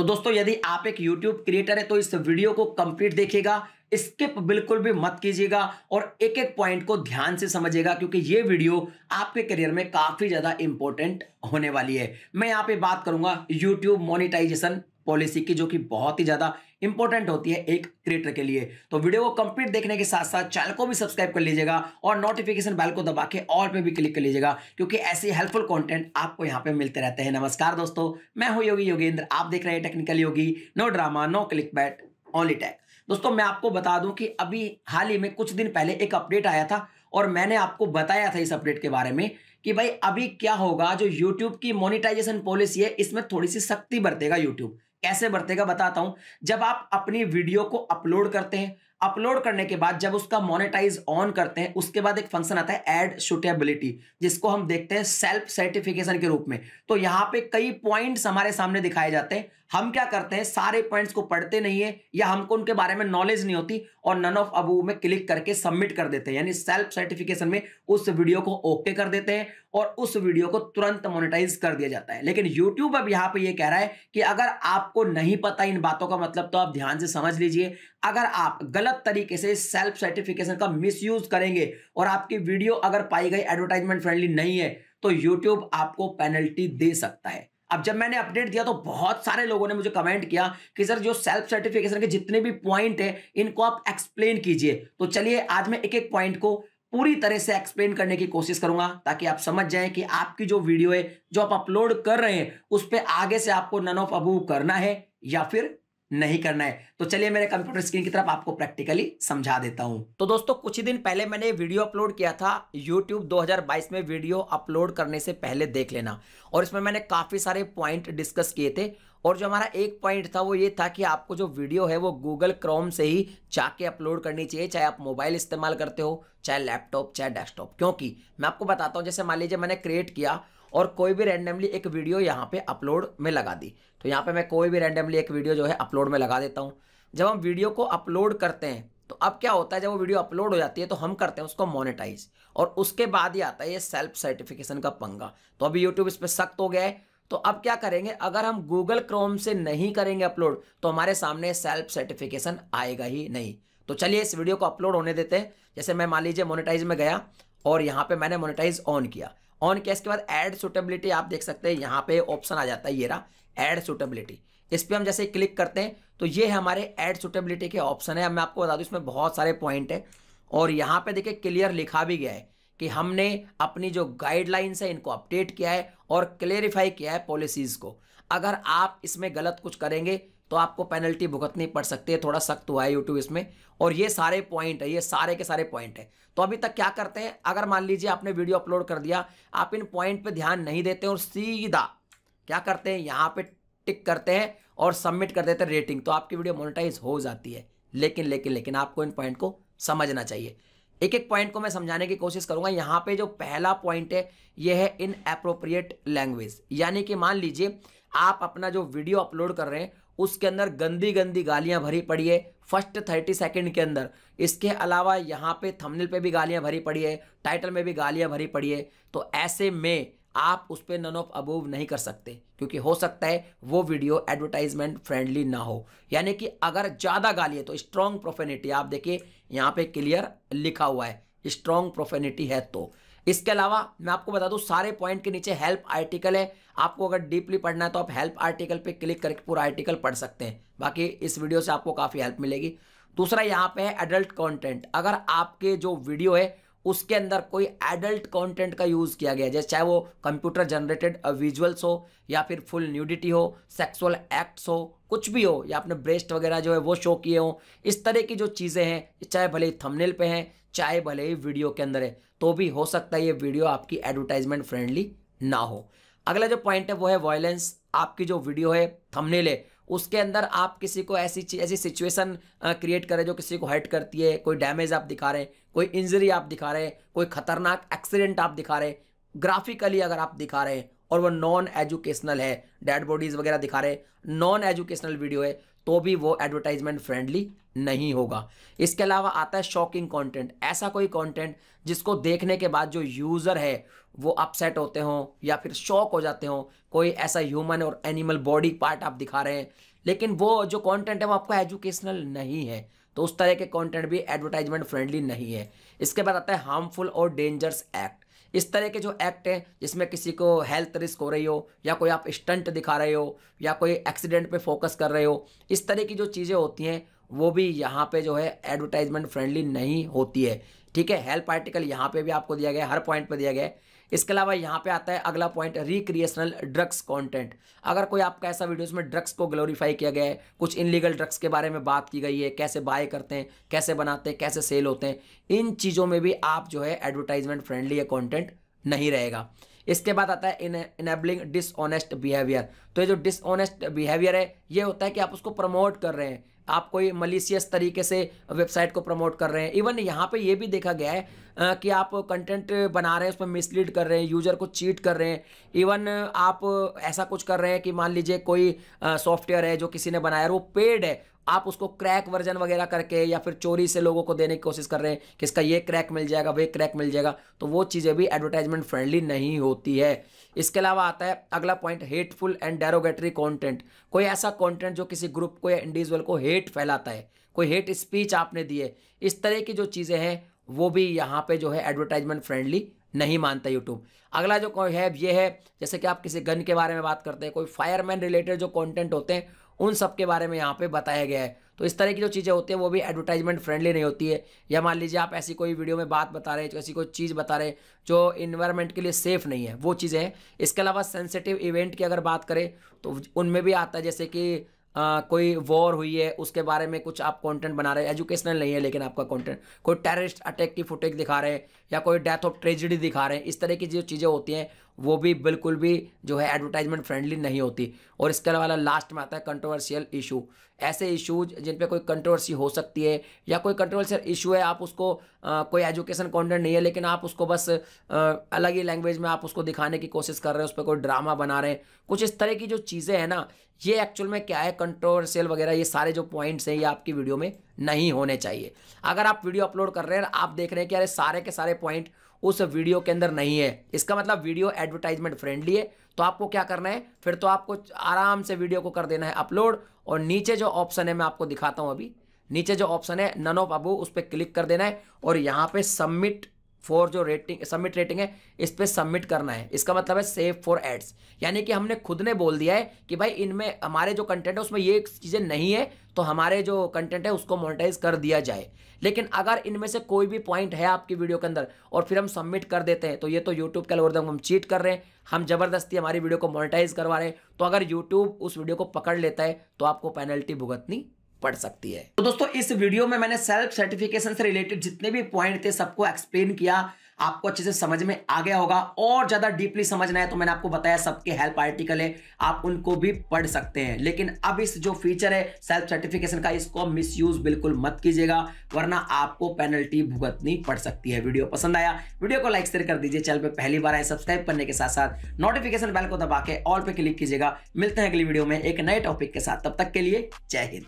तो दोस्तों यदि आप एक YouTube क्रिएटर है तो इस वीडियो को कंप्लीट देखिएगा स्किप बिल्कुल भी मत कीजिएगा और एक एक पॉइंट को ध्यान से समझिएगा क्योंकि ये वीडियो आपके करियर में काफी ज्यादा इंपॉर्टेंट होने वाली है मैं यहां पे बात करूंगा YouTube मोनिटाइजेशन पॉलिसी की जो कि बहुत ही ज्यादा इंपॉर्टेंट होती है एक क्रिएटर के लिए तो वीडियो को कंप्लीट देखने के साथ साथ चैनल को भी सब्सक्राइब कर लीजिएगा और नोटिफिकेशन बेल को दबा के और पे भी क्लिक कर लीजिएगा क्योंकि ऐसे हेल्पफुल कंटेंट आपको यहां पे मिलते रहते हैं नमस्कार दोस्तों मैं हूँ योगी योगेंद्र आप देख रहे हैं technical Yogi no drama no clickbait only tech दोस्तों मैं आपको बता दूं कि अभी हाल ही में कुछ दिन पहले एक अपडेट आया था और मैंने आपको बताया था इस अपडेट के बारे में कि भाई अभी क्या होगा जो यूट्यूब की मोनिटाइजेशन पॉलिसी है इसमें थोड़ी सी सख्ती बरतेगा यूट्यूब कैसे बरतेगा बताता हूं जब आप अपनी वीडियो को अपलोड करते हैं अपलोड करने के बाद जब उसका मोनेटाइज ऑन करते हैं उसके बाद एक फंक्शन आता है एड शूटेबिलिटी जिसको हम देखते हैं सेल्फ सर्टिफिकेशन के रूप में तो यहाँ पे कई पॉइंट्स हमारे सामने दिखाए जाते हैं हम क्या करते हैं सारे पॉइंट्स को पढ़ते नहीं है या हमको उनके बारे में नॉलेज नहीं होती और नन ऑफ अबू में क्लिक करके सबमिट कर देते हैं यानी सेल्फ सर्टिफिकेशन में उस वीडियो को ओके कर देते हैं और उस वीडियो को तुरंत मोनिटाइज कर दिया जाता है लेकिन यूट्यूब अब यहाँ पे ये कह रहा है कि अगर आपको नहीं पता इन बातों का मतलब तो आप ध्यान से समझ लीजिए अगर आप गलत तरीके से सेल्फ सर्टिफिकेशन का मिसयूज करेंगे और आपकी वीडियो अगर पाई गई एडवर्टाइजमेंट फ्रेंडली नहीं है तो यूट्यूब आपको पेनल्टी दे सकता है अब जब मैंने अपडेट दिया तो बहुत सारे लोगों ने मुझे कमेंट किया कि सर जो सेल्फ सर्टिफिकेशन के जितने भी पॉइंट है इनको आप एक्सप्लेन कीजिए तो चलिए आज मैं एक एक पॉइंट को पूरी तरह से एक्सप्लेन करने की कोशिश करूंगा ताकि आप समझ जाएं कि आपकी जो वीडियो है जो आप अपलोड कर रहे हैं उस पर आगे से आपको नन ऑफ अबूव करना है या फिर नहीं करना है तो चलिए मेरे कंप्यूटर स्क्रीन की तरफ आपको प्रैक्टिकली समझा देता हूं तो दोस्तों कुछ ही दिन पहले मैंने वीडियो अपलोड किया था YouTube 2022 में वीडियो अपलोड करने से पहले देख लेना और इसमें मैंने काफी सारे पॉइंट डिस्कस किए थे और जो हमारा एक पॉइंट था वो ये था कि आपको जो वीडियो है वो गूगल क्रोम से ही जाके अपलोड करनी चाहिए चाहे आप मोबाइल इस्तेमाल करते हो चाहे लैपटॉप चाहे डेस्कटॉप क्योंकि मैं आपको बताता हूँ जैसे मान लीजिए मैंने क्रिएट किया और कोई भी रैंडमली एक वीडियो यहाँ पे अपलोड में लगा दी तो यहाँ पे मैं कोई भी रैंडमली एक वीडियो जो है अपलोड में लगा देता हूँ जब हम वीडियो को अपलोड करते हैं तो अब क्या होता है जब वो वीडियो अपलोड हो जाती है तो हम करते हैं उसको मोनेटाइज और उसके बाद ही आता है ये सेल्फ सर्टिफिकेशन का पंगा तो अभी यूट्यूब इस पर सख्त हो गया है तो अब क्या करेंगे अगर हम गूगल क्रोम से नहीं करेंगे अपलोड तो हमारे सामने सेल्फ सर्टिफिकेशन आएगा ही नहीं तो चलिए इस वीडियो को अपलोड होने देते हैं जैसे मैं मान लीजिए मोनेटाइज में गया और यहाँ पे मैंने मोनेटाइज ऑन किया ऑन किया इसके बाद एड सुटेबिलिटी आप देख सकते हैं यहाँ पे ऑप्शन आ जाता है ये रहा एड सुटेबिलिटी इस पर हम जैसे क्लिक करते हैं तो ये हमारे एड सुटेबिलिटी के ऑप्शन है अब मैं आपको बता दूँ इसमें बहुत सारे पॉइंट है और यहाँ पे देखिए क्लियर लिखा भी गया है कि हमने अपनी जो गाइडलाइंस है इनको अपडेट किया है और क्लेरिफाई किया है पॉलिसीज़ को अगर आप इसमें गलत कुछ करेंगे तो आपको पेनल्टी भुगतनी पड़ सकती है थोड़ा सख्त हुआ है यूट्यूब इसमें और ये सारे पॉइंट है ये सारे के सारे पॉइंट है तो अभी तक क्या करते हैं अगर मान लीजिए आपने वीडियो अपलोड कर दिया आप इन पॉइंट पे ध्यान नहीं देते और सीधा क्या करते हैं यहाँ पे टिक करते हैं और सबमिट कर देते हैं रेटिंग तो आपकी वीडियो मोनिटाइज हो जाती है लेकिन लेकिन लेकिन आपको इन पॉइंट को समझना चाहिए एक एक पॉइंट को मैं समझाने की कोशिश करूंगा यहाँ पे जो पहला पॉइंट है ये है इन अप्रोप्रिएट लैंग्वेज यानी कि मान लीजिए आप अपना जो वीडियो अपलोड कर रहे हैं उसके अंदर गंदी गंदी गालियां भरी पड़ी है फर्स्ट थर्टी सेकेंड के अंदर इसके अलावा यहाँ पे थंबनेल पे भी गालियां भरी पड़ी है टाइटल में भी गालियां भरी पड़ी है तो ऐसे में आप उस पर नन ऑफ अबूव नहीं कर सकते क्योंकि हो सकता है वो वीडियो एडवर्टाइजमेंट फ्रेंडली ना हो यानी कि अगर ज़्यादा गाली है तो स्ट्रॉन्ग प्रोफेनिटी आप देखिए यहाँ पे क्लियर लिखा हुआ है स्ट्रॉन्ग प्रोफेनिटी है तो इसके अलावा मैं आपको बता दूं सारे पॉइंट के नीचे हेल्प आर्टिकल है आपको अगर डीपली पढ़ना है तो आप हेल्प आर्टिकल पे क्लिक करके पूरा आर्टिकल पढ़ सकते हैं बाकी इस वीडियो से आपको काफ़ी हेल्प मिलेगी दूसरा यहाँ पे है एडल्ट कंटेंट अगर आपके जो वीडियो है उसके अंदर कोई एडल्ट कंटेंट का यूज़ किया गया जैसे चाहे वो कंप्यूटर जनरेटेड विजुअल्स हो या फिर फुल न्यूडिटी हो सेक्सुअल एक्ट्स हो कुछ भी हो या अपने ब्रेस्ट वगैरह जो है वो शो किए हो इस तरह की जो चीज़ें हैं चाहे भले ही थंबनेल पे हैं चाहे भले ही वीडियो के अंदर है तो भी हो सकता है ये वीडियो आपकी एडवर्टाइजमेंट फ्रेंडली ना हो अगला जो पॉइंट है वो है वॉयलेंस आपकी जो वीडियो है थमनेल है उसके अंदर आप किसी को ऐसी ऐसी सिचुएशन क्रिएट करें जो किसी को हर्ट करती है कोई डैमेज आप दिखा रहे हैं कोई इंजरी आप दिखा रहे हैं कोई खतरनाक एक्सीडेंट आप दिखा रहे हैं ग्राफिकली अगर आप दिखा रहे हैं और वह नॉन एजुकेशनल है डेड बॉडीज वगैरह दिखा रहे नॉन एजुकेशनल वीडियो है तो भी वो एडवर्टाइजमेंट फ्रेंडली नहीं होगा इसके अलावा आता है शॉकिंग कंटेंट ऐसा कोई कंटेंट जिसको देखने के बाद जो यूज़र है वो अपसेट होते हों या फिर शॉक हो जाते हों कोई ऐसा ह्यूमन और एनिमल बॉडी पार्ट आप दिखा रहे हैं लेकिन वो जो कंटेंट है वो आपका एजुकेशनल नहीं है तो उस तरह के कंटेंट भी एडवर्टाइजमेंट फ्रेंडली नहीं है इसके बाद आता है हार्मफुल और डेंजरस एक्ट इस तरह के जो एक्ट हैं जिसमें किसी को हेल्थ रिस्क हो रही हो या कोई आप स्टंट दिखा रहे हो या कोई एक्सीडेंट पे फोकस कर रहे हो इस तरह की जो चीज़ें होती हैं वो भी यहाँ पे जो है एडवर्टाइजमेंट फ्रेंडली नहीं होती है ठीक है हेल्प आर्टिकल यहाँ पे भी आपको दिया गया हर पॉइंट पर दिया गया है इसके अलावा यहाँ पे आता है अगला पॉइंट रिक्रिएशनल ड्रग्स कंटेंट अगर कोई आपका ऐसा वीडियोस में ड्रग्स को ग्लोरीफाई किया गया है कुछ इनलीगल ड्रग्स के बारे में बात की गई है कैसे बाय करते हैं कैसे बनाते हैं कैसे सेल होते हैं इन चीज़ों में भी आप जो है एडवर्टाइजमेंट फ्रेंडली ये कॉन्टेंट नहीं रहेगा इसके बाद आता है इन इनेबलिंग डिसऑनेस्ट बिहेवियर तो ये जो डिसऑनेस्ट बिहेवियर है ये होता है कि आप उसको प्रमोट कर रहे हैं आप कोई मलिशियस तरीके से वेबसाइट को प्रमोट कर रहे हैं इवन यहाँ पे ये भी देखा गया है कि आप कंटेंट बना रहे हैं उसमें मिसलीड कर रहे हैं यूज़र को चीट कर रहे हैं इवन आप ऐसा कुछ कर रहे हैं कि मान लीजिए कोई सॉफ्टवेयर है जो किसी ने बनाया वो पेड है आप उसको क्रैक वर्जन वगैरह करके या फिर चोरी से लोगों को देने की कोशिश कर रहे हैं कि इसका ये क्रैक मिल जाएगा वे क्रैक मिल जाएगा तो वो चीज़ें भी एडवर्टाइजमेंट फ्रेंडली नहीं होती है इसके अलावा आता है अगला point hateful and derogatory content कोई ऐसा कंटेंट जो किसी ग्रुप को या इंडिविजुअल को हेट फैलाता है कोई हेट स्पीच आपने दी है इस तरह की जो चीज़ें हैं वो भी यहाँ पे जो है एडवर्टाइजमेंट फ्रेंडली नहीं मानता यूट्यूब अगला जो है ये है जैसे कि आप किसी गन के बारे में बात करते हैं कोई फायरमैन रिलेटेड जो कंटेंट होते हैं उन सब के बारे में यहाँ पे बताया गया है तो इस तरह की जो चीज़ें होती हैं वो भी एडवर्टाइजमेंट फ्रेंडली नहीं होती है या मान लीजिए आप ऐसी कोई वीडियो में बात बता रहे हैं ऐसी कोई चीज़ बता रहे हैं जो इन्वायरमेंट के लिए सेफ़ नहीं है वो चीज़ें हैं इसके अलावा सेंसिटिव इवेंट की अगर बात करें तो उनमें भी आता है जैसे कि आ, कोई वॉर हुई है उसके बारे में कुछ आप कंटेंट बना रहे हैं एजुकेशनल नहीं है लेकिन आपका कंटेंट कोई टेररिस्ट अटैक की फुटेज दिखा रहे हैं या कोई डेथ ऑफ ट्रेजिडी दिखा रहे हैं इस तरह की जो चीज़ें होती हैं वो भी बिल्कुल भी जो है एडवर्टाइजमेंट फ्रेंडली नहीं होती और इसके अलावा लास्ट में आता है कंट्रोवर्शियल इशू ऐसे इशूज जिन पे कोई कंट्रोवर्सी हो सकती है या कोई कंट्रोवर्शियल इशू है आप उसको आ, कोई एजुकेशन कंटेंट नहीं है लेकिन आप उसको बस आ, अलग ही लैंग्वेज में आप उसको दिखाने की कोशिश कर रहे हैं उस पर कोई ड्रामा बना रहे हैं कुछ इस तरह की जो चीज़ें हैं ना ये एक्चुअल में क्या है कंट्रोवर्शियल वगैरह ये सारे जो पॉइंट्स हैं ये आपकी वीडियो में नहीं होने चाहिए अगर आप वीडियो अपलोड कर रहे हैं आप देख रहे हैं कि अरे सारे के सारे पॉइंट उस वीडियो के अंदर नहीं है इसका मतलब वीडियो एडवर्टाइजमेंट फ्रेंडली है तो आपको क्या करना है फिर तो आपको आराम से वीडियो को कर देना है अपलोड और नीचे जो ऑप्शन है मैं आपको दिखाता हूँ अभी नीचे जो ऑप्शन है नन ऑफ अबू उस पर क्लिक कर देना है और यहाँ पे सबमिट फॉर जो रेटिंग सबमिट रेटिंग है इस पर सबमिट करना है इसका मतलब है सेव फॉर एड्स यानी कि हमने खुद ने बोल दिया है कि भाई इनमें हमारे जो कंटेंट है उसमें ये चीज़ें नहीं है तो हमारे जो कंटेंट है उसको मोनिटाइज कर दिया जाए लेकिन अगर इनमें से कोई भी पॉइंट है आपकी वीडियो के अंदर और फिर हम सबमिट कर देते हैं तो ये तो यूट्यूब के अलवर्दम हम चीट कर रहे हैं हम ज़बरदस्ती हमारी वीडियो को मोनिटाइज करवा रहे हैं तो अगर यूट्यूब उस वीडियो को पकड़ लेता है तो आपको पेनल्टी भुगतनी पड़ सकती है तो दोस्तों इस वीडियो में मैंने सेल्फ सर्टिफिकेशन से रिलेटेड जितने भी पॉइंट थे सबको एक्सप्लेन किया आपको अच्छे से समझ में आ गया होगा और ज्यादा डीपली समझना है तो मैंने आपको बताया सबके हेल्प आर्टिकल है आप उनको भी पढ़ सकते हैं लेकिन अब इस जो फीचर है सेल्फ सर्टिफिकेशन का इसको मिसयूज बिल्कुल मत कीजिएगा वरना आपको पेनल्टी भुगतनी पड़ सकती है वीडियो पसंद आया वीडियो को लाइक शेयर कर दीजिए चैनल पर पहली बार आए सब्सक्राइब करने के साथ साथ नोटिफिकेशन बेल को दबा के ऑल पे क्लिक कीजिएगा मिलते हैं अगली वीडियो में एक नए टॉपिक के साथ तब तक के लिए जय हिंद